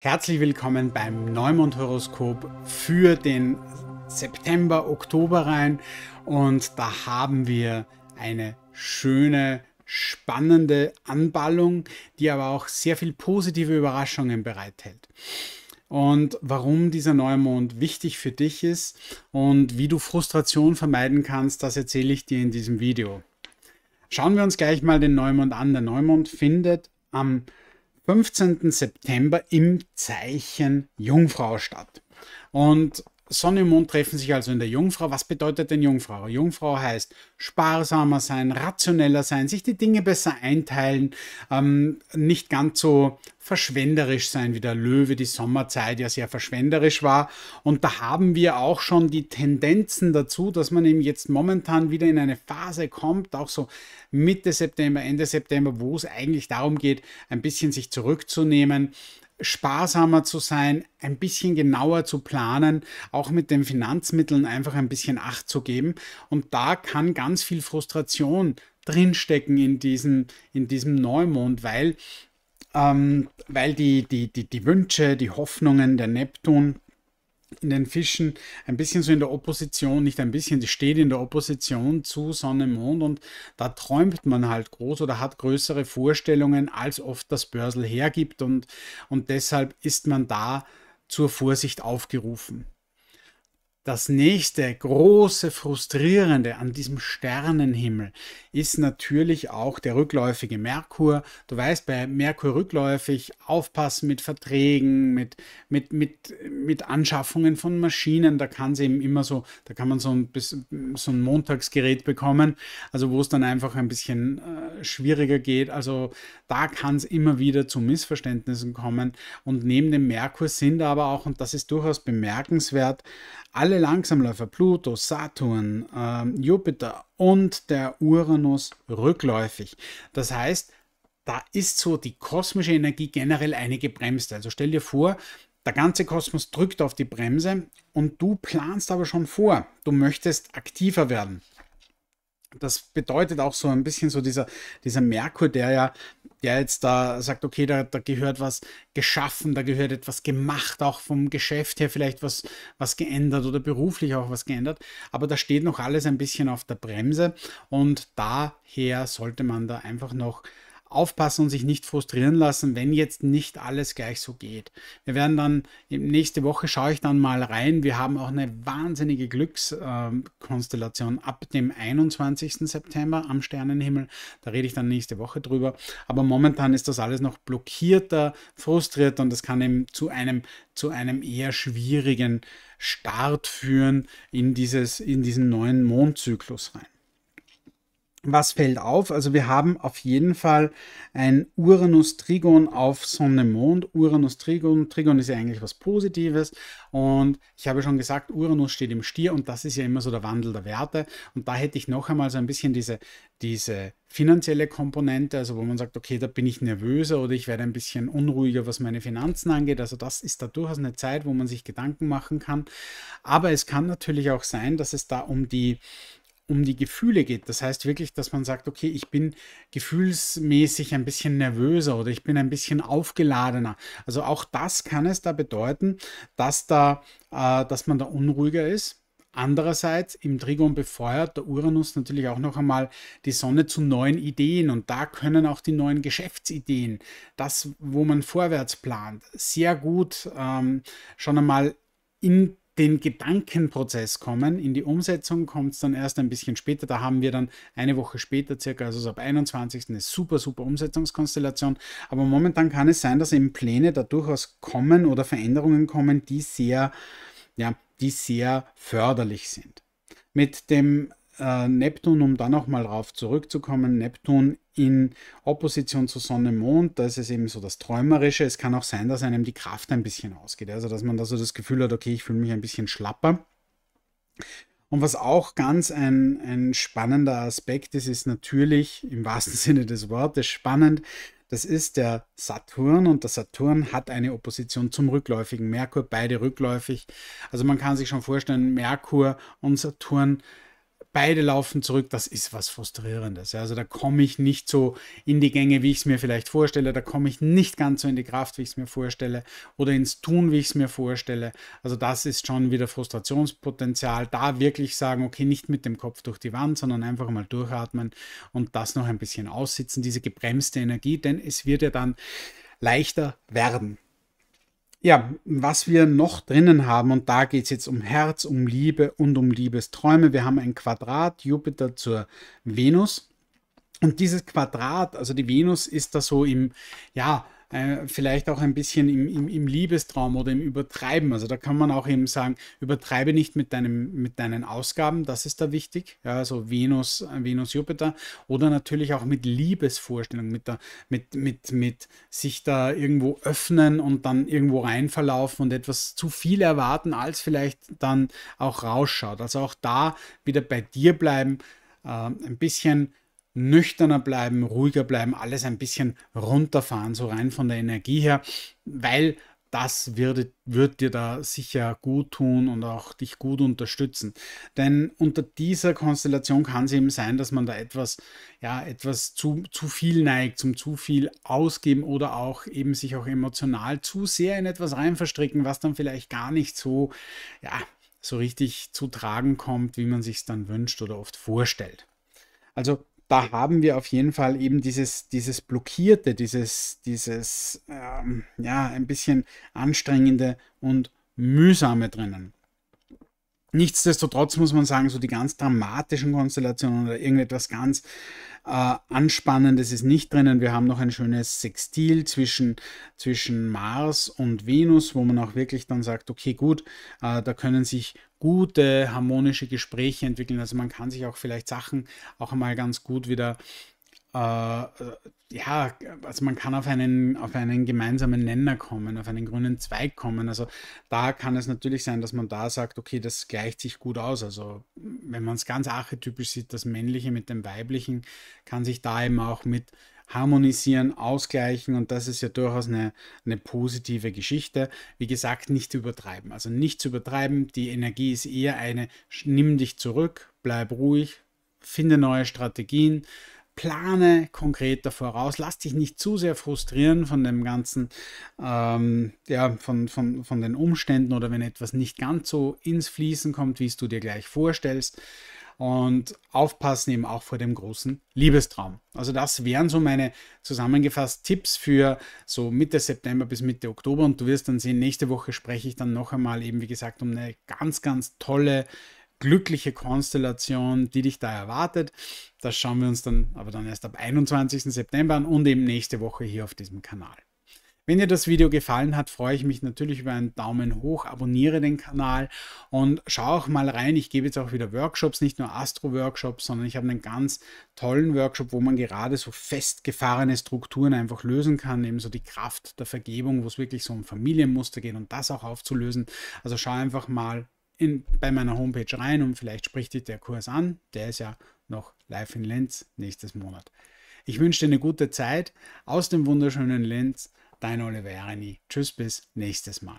Herzlich willkommen beim Neumond Horoskop für den September, Oktober rein und da haben wir eine schöne spannende Anballung, die aber auch sehr viel positive Überraschungen bereithält. Und warum dieser Neumond wichtig für dich ist und wie du Frustration vermeiden kannst, das erzähle ich dir in diesem Video. Schauen wir uns gleich mal den Neumond an. Der Neumond findet am 15. September im Zeichen Jungfrau statt. Und Sonne und Mond treffen sich also in der Jungfrau. Was bedeutet denn Jungfrau? Jungfrau heißt sparsamer sein, rationeller sein, sich die Dinge besser einteilen, ähm, nicht ganz so verschwenderisch sein wie der Löwe, die Sommerzeit ja sehr verschwenderisch war. Und da haben wir auch schon die Tendenzen dazu, dass man eben jetzt momentan wieder in eine Phase kommt, auch so Mitte September, Ende September, wo es eigentlich darum geht, ein bisschen sich zurückzunehmen, sparsamer zu sein, ein bisschen genauer zu planen, auch mit den Finanzmitteln einfach ein bisschen Acht zu geben. Und da kann ganz viel Frustration drinstecken in diesem, in diesem Neumond, weil, ähm, weil die, die, die, die Wünsche, die Hoffnungen der Neptun in den Fischen ein bisschen so in der Opposition, nicht ein bisschen, die steht in der Opposition zu Sonne, Mond und da träumt man halt groß oder hat größere Vorstellungen, als oft das Börsel hergibt und, und deshalb ist man da zur Vorsicht aufgerufen. Das nächste große Frustrierende an diesem Sternenhimmel ist natürlich auch der rückläufige Merkur. Du weißt, bei Merkur rückläufig aufpassen mit Verträgen, mit, mit, mit, mit Anschaffungen von Maschinen. Da kann es eben immer so, da kann man so ein, so ein Montagsgerät bekommen, also wo es dann einfach ein bisschen äh, schwieriger geht. Also da kann es immer wieder zu Missverständnissen kommen. Und neben dem Merkur sind aber auch, und das ist durchaus bemerkenswert, alle alle Langsamläufer, Pluto, Saturn, äh, Jupiter und der Uranus rückläufig. Das heißt, da ist so die kosmische Energie generell eine gebremste. Also stell dir vor, der ganze Kosmos drückt auf die Bremse und du planst aber schon vor, du möchtest aktiver werden. Das bedeutet auch so ein bisschen so dieser, dieser Merkur, der ja der jetzt da sagt, okay, da, da gehört was geschaffen, da gehört etwas gemacht, auch vom Geschäft her vielleicht was, was geändert oder beruflich auch was geändert. Aber da steht noch alles ein bisschen auf der Bremse und daher sollte man da einfach noch aufpassen und sich nicht frustrieren lassen, wenn jetzt nicht alles gleich so geht. Wir werden dann, nächste Woche schaue ich dann mal rein. Wir haben auch eine wahnsinnige Glückskonstellation ab dem 21. September am Sternenhimmel. Da rede ich dann nächste Woche drüber. Aber momentan ist das alles noch blockierter, frustrierter und das kann eben zu einem, zu einem eher schwierigen Start führen in, dieses, in diesen neuen Mondzyklus rein was fällt auf? Also wir haben auf jeden Fall ein Uranus-Trigon auf Sonne-Mond. Uranus-Trigon, Trigon ist ja eigentlich was Positives und ich habe schon gesagt, Uranus steht im Stier und das ist ja immer so der Wandel der Werte und da hätte ich noch einmal so ein bisschen diese, diese finanzielle Komponente, also wo man sagt, okay, da bin ich nervöser oder ich werde ein bisschen unruhiger, was meine Finanzen angeht. Also das ist da durchaus eine Zeit, wo man sich Gedanken machen kann. Aber es kann natürlich auch sein, dass es da um die um die Gefühle geht. Das heißt wirklich, dass man sagt, okay, ich bin gefühlsmäßig ein bisschen nervöser oder ich bin ein bisschen aufgeladener. Also auch das kann es da bedeuten, dass da, äh, dass man da unruhiger ist. Andererseits im Trigon befeuert der Uranus natürlich auch noch einmal die Sonne zu neuen Ideen und da können auch die neuen Geschäftsideen, das, wo man vorwärts plant, sehr gut ähm, schon einmal in den Gedankenprozess kommen. In die Umsetzung kommt es dann erst ein bisschen später. Da haben wir dann eine Woche später circa, also ab 21. eine super, super Umsetzungskonstellation. Aber momentan kann es sein, dass eben Pläne da durchaus kommen oder Veränderungen kommen, die sehr, ja, die sehr förderlich sind. Mit dem äh, Neptun, um dann nochmal drauf zurückzukommen, Neptun in Opposition zu Sonne, Mond, da ist es eben so das Träumerische. Es kann auch sein, dass einem die Kraft ein bisschen ausgeht. Also, dass man da so das Gefühl hat, okay, ich fühle mich ein bisschen schlapper. Und was auch ganz ein, ein spannender Aspekt ist, ist natürlich im wahrsten Sinne des Wortes spannend. Das ist der Saturn und der Saturn hat eine Opposition zum rückläufigen Merkur, beide rückläufig. Also man kann sich schon vorstellen, Merkur und Saturn beide laufen zurück, das ist was Frustrierendes. Also da komme ich nicht so in die Gänge, wie ich es mir vielleicht vorstelle, da komme ich nicht ganz so in die Kraft, wie ich es mir vorstelle oder ins Tun, wie ich es mir vorstelle. Also das ist schon wieder Frustrationspotenzial, da wirklich sagen, okay, nicht mit dem Kopf durch die Wand, sondern einfach mal durchatmen und das noch ein bisschen aussitzen, diese gebremste Energie, denn es wird ja dann leichter werden ja, was wir noch drinnen haben, und da geht es jetzt um Herz, um Liebe und um Liebesträume. Wir haben ein Quadrat Jupiter zur Venus. Und dieses Quadrat, also die Venus ist da so im, ja, äh, vielleicht auch ein bisschen im, im, im, Liebestraum oder im Übertreiben. Also da kann man auch eben sagen, übertreibe nicht mit, deinem, mit deinen Ausgaben, das ist da wichtig. Ja, also Venus, äh, Venus, Jupiter oder natürlich auch mit Liebesvorstellungen, mit, der, mit, mit, mit sich da irgendwo öffnen und dann irgendwo rein verlaufen und etwas zu viel erwarten, als vielleicht dann auch rausschaut. Also auch da wieder bei dir bleiben, äh, ein bisschen nüchterner bleiben, ruhiger bleiben, alles ein bisschen runterfahren, so rein von der Energie her, weil das wird, wird dir da sicher gut tun und auch dich gut unterstützen. Denn unter dieser Konstellation kann es eben sein, dass man da etwas, ja, etwas zu, zu viel neigt, zum zu viel ausgeben oder auch eben sich auch emotional zu sehr in etwas rein verstricken, was dann vielleicht gar nicht so, ja, so richtig zu tragen kommt, wie man sich es dann wünscht oder oft vorstellt. Also da haben wir auf jeden Fall eben dieses, dieses Blockierte, dieses, dieses ähm, ja, ein bisschen anstrengende und mühsame drinnen. Nichtsdestotrotz muss man sagen, so die ganz dramatischen Konstellationen oder irgendetwas ganz äh, Anspannendes ist nicht drinnen. Wir haben noch ein schönes Sextil zwischen, zwischen Mars und Venus, wo man auch wirklich dann sagt, okay, gut, äh, da können sich gute, harmonische Gespräche entwickeln. Also man kann sich auch vielleicht Sachen auch einmal ganz gut wieder äh, äh, ja, also man kann auf einen, auf einen gemeinsamen Nenner kommen, auf einen grünen Zweig kommen. Also da kann es natürlich sein, dass man da sagt, okay, das gleicht sich gut aus. Also wenn man es ganz archetypisch sieht, das Männliche mit dem Weiblichen kann sich da eben auch mit harmonisieren, ausgleichen und das ist ja durchaus eine, eine positive Geschichte. Wie gesagt, nicht übertreiben. Also nichts übertreiben, die Energie ist eher eine, nimm dich zurück, bleib ruhig, finde neue Strategien, plane konkreter voraus, lass dich nicht zu sehr frustrieren von dem ganzen, ähm, ja, von, von, von den Umständen oder wenn etwas nicht ganz so ins Fließen kommt, wie es du dir gleich vorstellst. Und aufpassen eben auch vor dem großen Liebestraum. Also das wären so meine zusammengefassten Tipps für so Mitte September bis Mitte Oktober. Und du wirst dann sehen, nächste Woche spreche ich dann noch einmal eben, wie gesagt, um eine ganz, ganz tolle glückliche Konstellation, die dich da erwartet. Das schauen wir uns dann aber dann erst ab 21. September an und eben nächste Woche hier auf diesem Kanal. Wenn dir das Video gefallen hat, freue ich mich natürlich über einen Daumen hoch, abonniere den Kanal und schau auch mal rein. Ich gebe jetzt auch wieder Workshops, nicht nur Astro-Workshops, sondern ich habe einen ganz tollen Workshop, wo man gerade so festgefahrene Strukturen einfach lösen kann, eben so die Kraft der Vergebung, wo es wirklich so um Familienmuster geht und das auch aufzulösen. Also schau einfach mal in, bei meiner Homepage rein und vielleicht spricht dich der Kurs an. Der ist ja noch live in Linz nächstes Monat. Ich wünsche dir eine gute Zeit aus dem wunderschönen Linz. Dein Oliver Erini. Tschüss bis nächstes Mal.